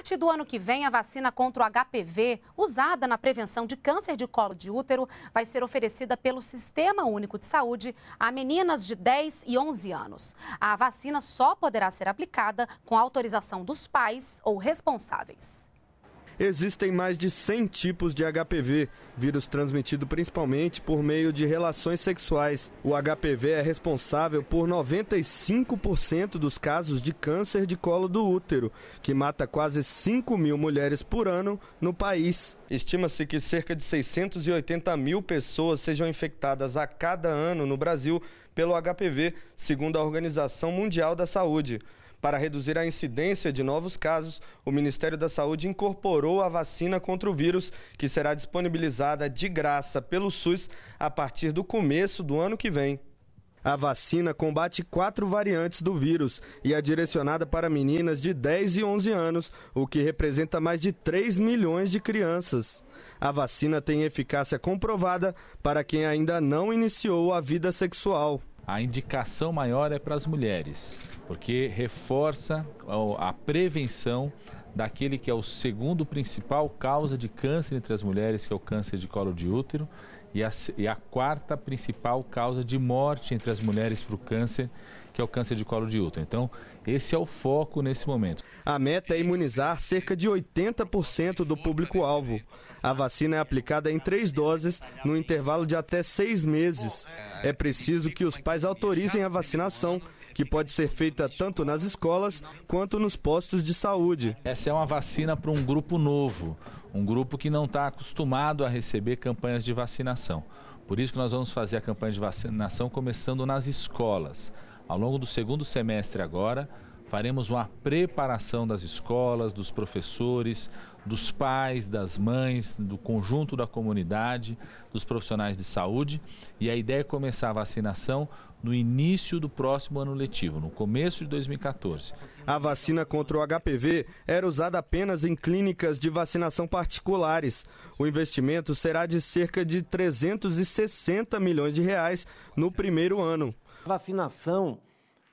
partir do ano que vem, a vacina contra o HPV, usada na prevenção de câncer de colo de útero, vai ser oferecida pelo Sistema Único de Saúde a meninas de 10 e 11 anos. A vacina só poderá ser aplicada com autorização dos pais ou responsáveis. Existem mais de 100 tipos de HPV, vírus transmitido principalmente por meio de relações sexuais. O HPV é responsável por 95% dos casos de câncer de colo do útero, que mata quase 5 mil mulheres por ano no país. Estima-se que cerca de 680 mil pessoas sejam infectadas a cada ano no Brasil pelo HPV, segundo a Organização Mundial da Saúde. Para reduzir a incidência de novos casos, o Ministério da Saúde incorporou a vacina contra o vírus, que será disponibilizada de graça pelo SUS a partir do começo do ano que vem. A vacina combate quatro variantes do vírus e é direcionada para meninas de 10 e 11 anos, o que representa mais de 3 milhões de crianças. A vacina tem eficácia comprovada para quem ainda não iniciou a vida sexual a indicação maior é para as mulheres, porque reforça a prevenção daquele que é o segundo principal causa de câncer entre as mulheres, que é o câncer de colo de útero, e a, e a quarta principal causa de morte entre as mulheres para o câncer, que é o câncer de colo de útero. Então, esse é o foco nesse momento. A meta é imunizar cerca de 80% do público-alvo. A vacina é aplicada em três doses, no intervalo de até seis meses. É preciso que os pais autorizem a vacinação, que pode ser feita tanto nas escolas quanto nos postos de saúde. Essa é é uma vacina para um grupo novo, um grupo que não está acostumado a receber campanhas de vacinação. Por isso que nós vamos fazer a campanha de vacinação começando nas escolas. Ao longo do segundo semestre agora, faremos uma preparação das escolas, dos professores, dos pais, das mães, do conjunto da comunidade, dos profissionais de saúde. E a ideia é começar a vacinação no início do próximo ano letivo, no começo de 2014. A vacina contra o HPV era usada apenas em clínicas de vacinação particulares. O investimento será de cerca de 360 milhões de reais no primeiro ano. Vacinação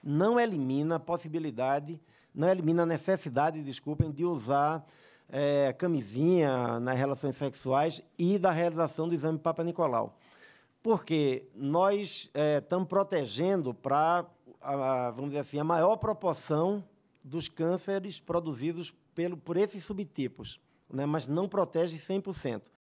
não elimina a possibilidade, não elimina a necessidade, desculpem, de usar é, camisinha nas relações sexuais e da realização do exame Papa Nicolau porque nós estamos é, protegendo para, vamos dizer assim, a maior proporção dos cânceres produzidos pelo, por esses subtipos, né? mas não protege 100%.